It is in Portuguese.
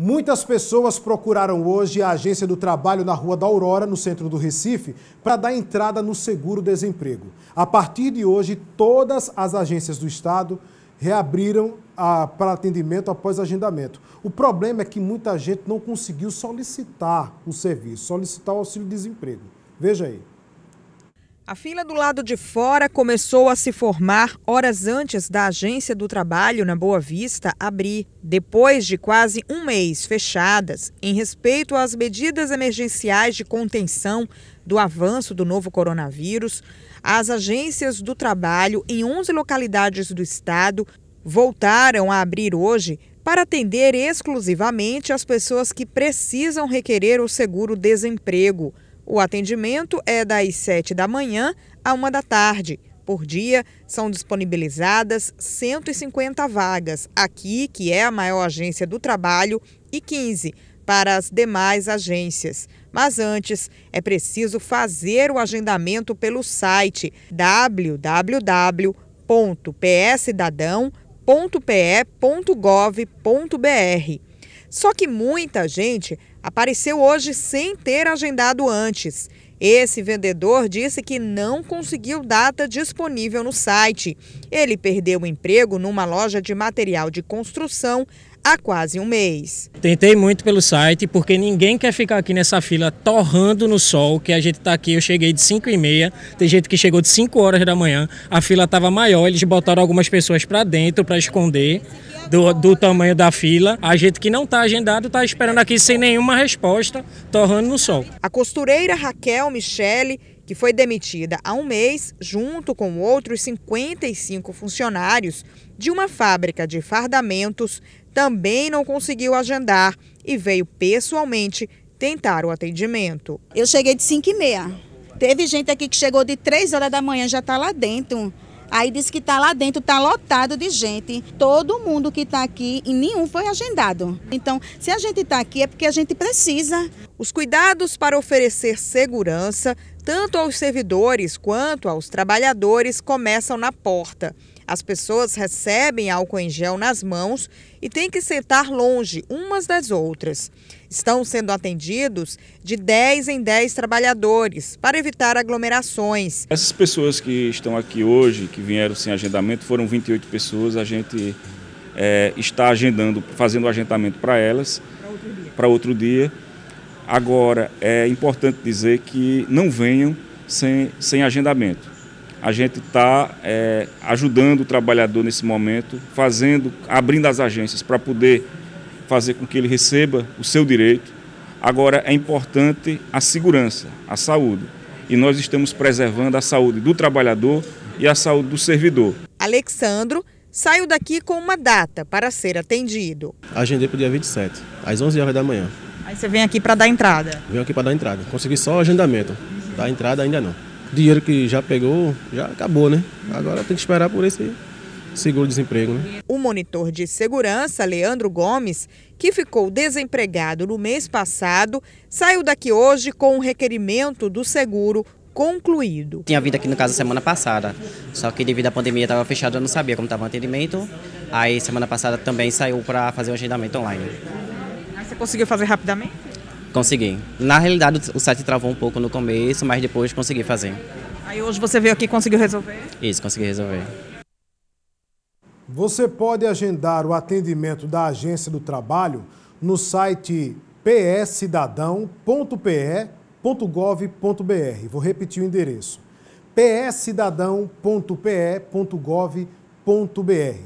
Muitas pessoas procuraram hoje a Agência do Trabalho na Rua da Aurora, no centro do Recife, para dar entrada no seguro-desemprego. A partir de hoje, todas as agências do Estado reabriram ah, para atendimento após agendamento. O problema é que muita gente não conseguiu solicitar o serviço, solicitar o auxílio-desemprego. Veja aí. A fila do lado de fora começou a se formar horas antes da Agência do Trabalho na Boa Vista abrir, depois de quase um mês fechadas, em respeito às medidas emergenciais de contenção do avanço do novo coronavírus. As agências do trabalho em 11 localidades do estado voltaram a abrir hoje para atender exclusivamente as pessoas que precisam requerer o seguro-desemprego. O atendimento é das 7 da manhã à 1 da tarde. Por dia, são disponibilizadas 150 vagas aqui, que é a maior agência do trabalho, e 15 para as demais agências. Mas antes, é preciso fazer o agendamento pelo site www.pscidadão.pe.gov.br. Só que muita gente apareceu hoje sem ter agendado antes. Esse vendedor disse que não conseguiu data disponível no site. Ele perdeu o emprego numa loja de material de construção há quase um mês. Tentei muito pelo site, porque ninguém quer ficar aqui nessa fila torrando no sol, que a gente está aqui, eu cheguei de 5 e meia, tem gente que chegou de 5 horas da manhã, a fila estava maior, eles botaram algumas pessoas para dentro para esconder. Do, do, tamanho da fila. A gente que não está agendado está esperando aqui sem nenhuma resposta, torrando no sol. A costureira Raquel Michele que foi demitida há um mês, junto com outros 55 funcionários de uma fábrica de fardamentos, também não conseguiu agendar e veio pessoalmente tentar o atendimento. Eu cheguei de 5 e meia. Teve gente aqui que chegou de 3 horas da manhã, já está lá dentro. Aí disse que está lá dentro, está lotado de gente. Todo mundo que está aqui e nenhum foi agendado. Então, se a gente está aqui é porque a gente precisa. Os cuidados para oferecer segurança tanto aos servidores quanto aos trabalhadores começam na porta. As pessoas recebem álcool em gel nas mãos e têm que sentar longe umas das outras. Estão sendo atendidos de 10 em 10 trabalhadores para evitar aglomerações. Essas pessoas que estão aqui hoje, que vieram sem agendamento, foram 28 pessoas. A gente é, está agendando, fazendo o agendamento para elas para outro dia. outro dia Agora, é importante dizer que não venham sem, sem agendamento. A gente está é, ajudando o trabalhador nesse momento, fazendo, abrindo as agências para poder fazer com que ele receba o seu direito. Agora, é importante a segurança, a saúde. E nós estamos preservando a saúde do trabalhador e a saúde do servidor. Alexandro saiu daqui com uma data para ser atendido. Agendei para o dia 27, às 11 horas da manhã. Aí você vem aqui para dar entrada? Venho aqui para dar entrada. Consegui só agendamento. Uhum. Dar entrada ainda não. O dinheiro que já pegou, já acabou, né? Agora tem que esperar por esse seguro-desemprego. Né? O monitor de segurança, Leandro Gomes, que ficou desempregado no mês passado, saiu daqui hoje com um requerimento do seguro concluído. Tinha vindo aqui no caso semana passada, só que devido à pandemia estava fechado, eu não sabia como estava o atendimento. Aí semana passada também saiu para fazer o um agendamento online conseguiu fazer rapidamente? Consegui. Na realidade, o site travou um pouco no começo, mas depois consegui fazer. Aí hoje você veio aqui e conseguiu resolver? Isso, consegui resolver. Você pode agendar o atendimento da Agência do Trabalho no site pscidadão.pe.gov.br. Vou repetir o endereço: pscidadão.pe.gov.br.